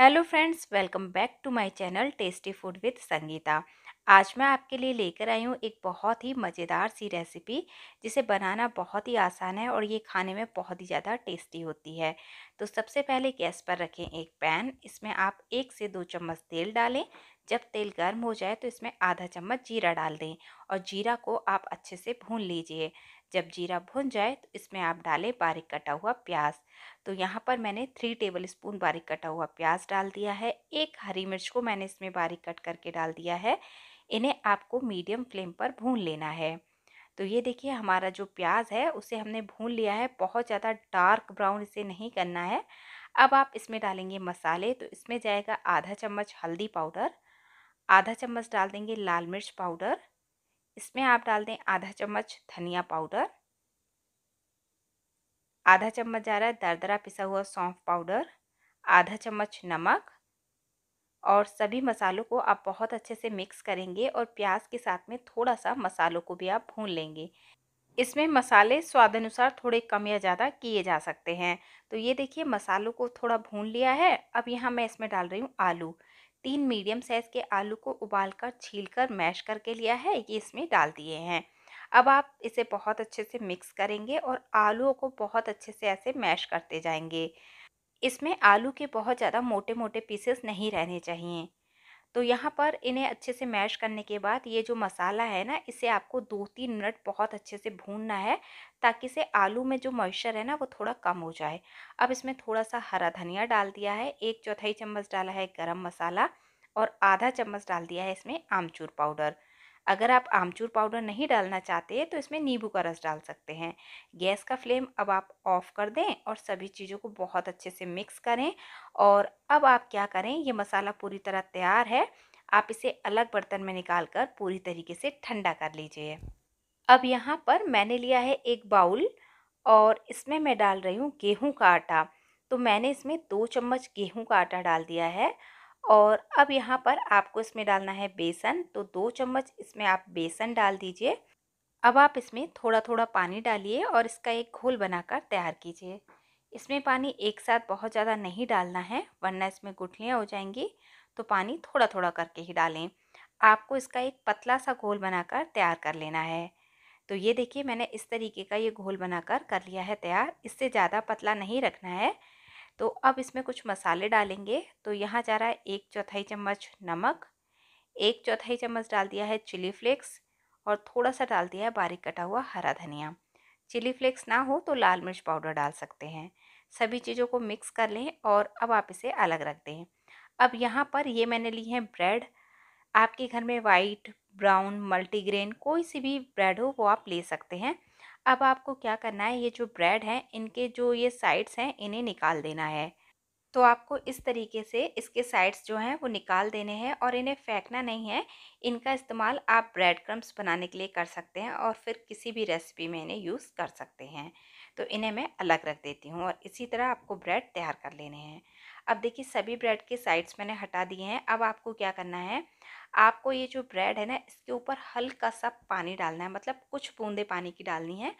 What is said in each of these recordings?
Hello friends welcome back to my channel tasty food with Sangeeta आज मैं आपके लिए लेकर आई हूँ एक बहुत ही मज़ेदार सी रेसिपी जिसे बनाना बहुत ही आसान है और ये खाने में बहुत ही ज़्यादा टेस्टी होती है तो सबसे पहले गैस पर रखें एक पैन इसमें आप एक से दो चम्मच तेल डालें जब तेल गर्म हो जाए तो इसमें आधा चम्मच जीरा डाल दें और जीरा को आप अच्छे से भून लीजिए जब जीरा भुन जाए तो इसमें आप डालें बारीक कटा हुआ प्याज तो यहाँ पर मैंने थ्री टेबल स्पून बारीक कटा हुआ प्याज डाल दिया है एक हरी मिर्च को मैंने इसमें बारीक कट करके डाल दिया है इन्हें आपको मीडियम फ्लेम पर भून लेना है तो ये देखिए हमारा जो प्याज है उसे हमने भून लिया है बहुत ज़्यादा डार्क ब्राउन इसे नहीं करना है अब आप इसमें डालेंगे मसाले तो इसमें जाएगा आधा चम्मच हल्दी पाउडर आधा चम्मच डाल देंगे लाल मिर्च पाउडर इसमें आप डाल दें आधा चम्मच धनिया पाउडर आधा चम्मच जा रहा है दरदरा पिसा हुआ सौंफ पाउडर आधा चम्मच नमक और सभी मसालों को आप बहुत अच्छे से मिक्स करेंगे और प्याज के साथ में थोड़ा सा मसालों को भी आप भून लेंगे इसमें मसाले स्वाद अनुसार थोड़े कम या ज़्यादा किए जा सकते हैं तो ये देखिए मसालों को थोड़ा भून लिया है अब यहाँ मैं इसमें डाल रही हूँ आलू तीन मीडियम साइज़ के आलू को उबाल कर छील कर मैश करके लिया है ये इसमें डाल दिए हैं अब आप इसे बहुत अच्छे से मिक्स करेंगे और आलूओं को बहुत अच्छे से ऐसे मैश करते जाएंगे इसमें आलू के बहुत ज़्यादा मोटे मोटे पीसेस नहीं रहने चाहिए तो यहाँ पर इन्हें अच्छे से मैश करने के बाद ये जो मसाला है ना इसे आपको दो तीन मिनट बहुत अच्छे से भूनना है ताकि से आलू में जो मॉइस्चर है ना वो थोड़ा कम हो जाए अब इसमें थोड़ा सा हरा धनिया डाल दिया है एक चौथाई चम्मच डाला है गरम मसाला और आधा चम्मच डाल दिया है इसमें आमचूर पाउडर अगर आप आमचूर पाउडर नहीं डालना चाहते तो इसमें नींबू का रस डाल सकते हैं गैस का फ्लेम अब आप ऑफ़ कर दें और सभी चीज़ों को बहुत अच्छे से मिक्स करें और अब आप क्या करें ये मसाला पूरी तरह तैयार है आप इसे अलग बर्तन में निकाल कर पूरी तरीके से ठंडा कर लीजिए अब यहाँ पर मैंने लिया है एक बाउल और इसमें मैं डाल रही हूँ गेहूँ का आटा तो मैंने इसमें दो चम्मच गेहूँ का आटा डाल दिया है और अब यहाँ पर आपको इसमें डालना है बेसन तो दो चम्मच इसमें आप बेसन डाल दीजिए अब आप इसमें थोड़ा थोड़ा पानी डालिए और इसका एक घोल बनाकर तैयार कीजिए इसमें पानी एक साथ बहुत ज़्यादा नहीं डालना है वरना इसमें गुठलियाँ हो जाएंगी तो पानी थोड़ा थोड़ा करके ही डालें आपको इसका एक पतला सा घोल बनाकर तैयार कर लेना है तो ये देखिए मैंने इस तरीके का ये घोल बनाकर कर लिया है तैयार इससे ज़्यादा पतला नहीं रखना है तो अब इसमें कुछ मसाले डालेंगे तो यहाँ जा रहा है एक चौथाई चम्मच नमक एक चौथाई चम्मच डाल दिया है चिली फ्लेक्स और थोड़ा सा डाल दिया है बारीक कटा हुआ हरा धनिया चिली फ्लेक्स ना हो तो लाल मिर्च पाउडर डाल सकते हैं सभी चीज़ों को मिक्स कर लें और अब आप इसे अलग रख दें अब यहाँ पर ये मैंने ली है ब्रेड आपके घर में वाइट ब्राउन मल्टीग्रेन कोई सी भी ब्रेड हो वो आप ले सकते हैं अब आपको क्या करना है ये जो ब्रेड हैं इनके जो ये साइड्स हैं इन्हें निकाल देना है तो आपको इस तरीके से इसके साइड्स जो हैं वो निकाल देने हैं और इन्हें फेंकना नहीं है इनका इस्तेमाल आप ब्रेड क्रम्स बनाने के लिए कर सकते हैं और फिर किसी भी रेसिपी में इन्हें यूज़ कर सकते हैं तो इन्हें मैं अलग रख देती हूँ और इसी तरह आपको ब्रेड तैयार कर लेने हैं अब देखिए सभी ब्रेड के साइड्स मैंने हटा दिए हैं अब आपको क्या करना है आपको ये जो ब्रेड है ना इसके ऊपर हल्का सा पानी डालना है मतलब कुछ बूंदे पानी की डालनी है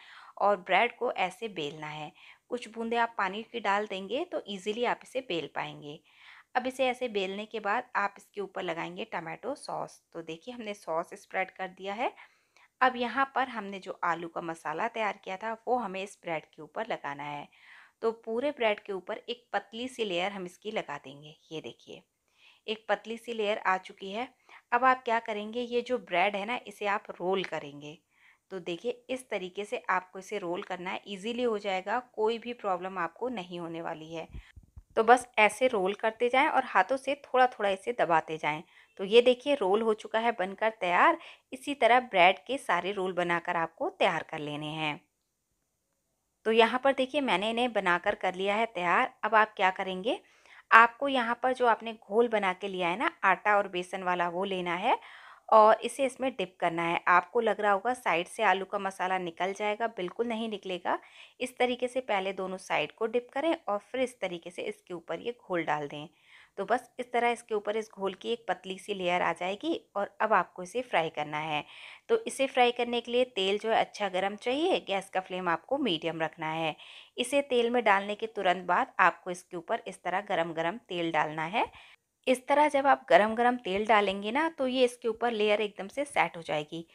और ब्रेड को ऐसे बेलना है कुछ बूंदे आप पानी की डाल देंगे तो ईजिली आप इसे बेल पाएंगे अब इसे ऐसे बेलने के बाद आप इसके ऊपर लगाएंगे टमाटो सॉस तो देखिए हमने सॉस स्प्रेड कर दिया है अब यहाँ पर हमने जो आलू का मसाला तैयार किया था वो हमें इस ब्रेड के ऊपर लगाना है तो पूरे ब्रेड के ऊपर एक पतली सी लेयर हम इसकी लगा देंगे ये देखिए एक पतली सी लेयर आ चुकी है अब आप क्या करेंगे ये जो ब्रेड है ना इसे आप रोल करेंगे तो देखिए इस तरीके से आपको इसे रोल करना है इजीली हो जाएगा कोई भी प्रॉब्लम आपको नहीं होने वाली है तो बस ऐसे रोल करते जाएं और हाथों से थोड़ा थोड़ा इसे दबाते जाएं तो ये देखिए रोल हो चुका है बनकर तैयार इसी तरह ब्रेड के सारे रोल बनाकर आपको तैयार कर लेने हैं तो यहाँ पर देखिए मैंने इन्हें बनाकर कर लिया है तैयार अब आप क्या करेंगे आपको यहाँ पर जो आपने घोल बना के लिया है ना आटा और बेसन वाला वो लेना है और इसे इसमें डिप करना है आपको लग रहा होगा साइड से आलू का मसाला निकल जाएगा बिल्कुल नहीं निकलेगा इस तरीके से पहले दोनों साइड को डिप करें और फिर इस तरीके से इसके ऊपर ये घोल डाल दें तो बस इस तरह इसके ऊपर इस घोल की एक पतली सी लेयर आ जाएगी और अब आपको इसे फ्राई करना है तो इसे फ्राई करने के लिए तेल जो है अच्छा गर्म चाहिए गैस का फ्लेम आपको मीडियम रखना है इसे तेल में डालने के तुरंत बाद आपको इसके ऊपर इस तरह गरम गरम तेल डालना है इस तरह जब आप गरम गरम तेल डालेंगे ना तो ये इसके ऊपर लेयर एकदम से सेट हो जाएगी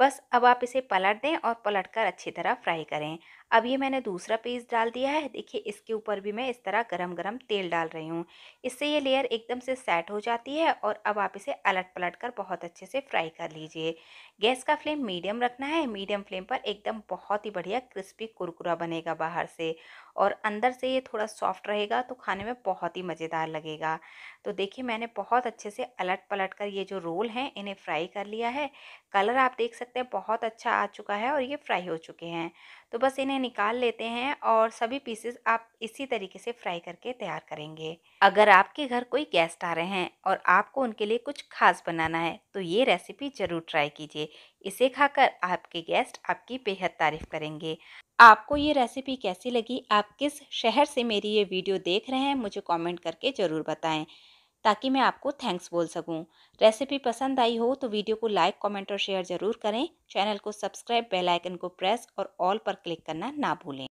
बस अब आप इसे पलट दें और पलट कर अच्छी तरह फ्राई करें अब ये मैंने दूसरा पेज डाल दिया है देखिए इसके ऊपर भी मैं इस तरह गरम गरम तेल डाल रही हूँ इससे ये लेयर एकदम से सेट हो जाती है और अब आप इसे अलट पलट कर बहुत अच्छे से फ्राई कर लीजिए गैस का फ्लेम मीडियम रखना है मीडियम फ्लेम पर एकदम बहुत ही बढ़िया क्रिस्पी कुरकुरा बनेगा बाहर से और अंदर से ये थोड़ा सॉफ्ट रहेगा तो खाने में बहुत ही मज़ेदार लगेगा तो देखिए मैंने बहुत अच्छे से अलट पलट कर ये जो रोल हैं इन्हें फ्राई कर लिया है कलर आप देख सकते हैं बहुत अच्छा आ चुका है और ये फ्राई हो चुके हैं तो बस इन्हें इन्हें निकाल लेते हैं और सभी पीसेस आप इसी तरीके से फ्राई करके तैयार करेंगे अगर आपके घर कोई गेस्ट आ रहे हैं और आपको उनके लिए कुछ खास बनाना है तो ये रेसिपी ज़रूर ट्राई कीजिए इसे खाकर आपके गेस्ट आपकी बेहद तारीफ़ करेंगे आपको ये रेसिपी कैसी लगी आप किस शहर से मेरी ये वीडियो देख रहे हैं मुझे कॉमेंट करके ज़रूर बताएं ताकि मैं आपको थैंक्स बोल सकूं। रेसिपी पसंद आई हो तो वीडियो को लाइक कमेंट और शेयर ज़रूर करें चैनल को सब्सक्राइब बेल आइकन को प्रेस और ऑल पर क्लिक करना ना भूलें